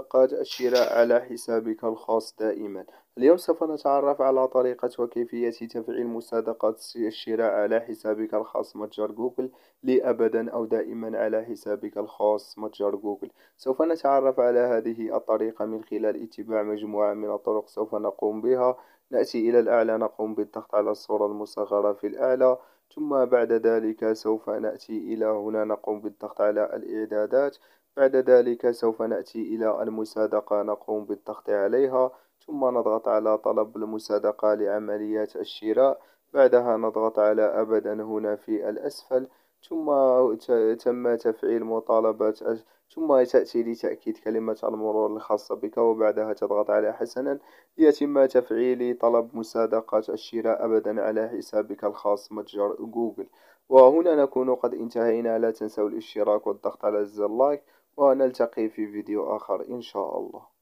تلقات الشراء على حسابك الخاص دائما اليوم سوف نتعرف على طريقة وكيفية تفعيل مصادقة الشراء على حسابك الخاص متجر جوجل لأبدا أو دائما على حسابك الخاص متجر جوجل سوف نتعرف على هذه الطريقة من خلال اتباع مجموعة من الطرق سوف نقوم بها نأتي إلى الأعلى نقوم بالضغط على الصورة المصغرة في الأعلى ثم بعد ذلك سوف نأتي إلى هنا نقوم بالضغط على الإعدادات بعد ذلك سوف نأتي إلى المصادقة نقوم بالضغط عليها ثم نضغط على طلب المصادقة لعمليات الشراء بعدها نضغط على أبدا هنا في الأسفل ثم تم تفعيل مطالبات ثم تأتي لتأكيد كلمة المرور الخاصة بك وبعدها تضغط على حسنا ليتم تفعيل طلب مصادقة الشراء أبدا على حسابك الخاص متجر جوجل وهنا نكون قد انتهينا لا تنسوا الاشتراك والضغط على زر لايك ونلتقي في فيديو آخر إن شاء الله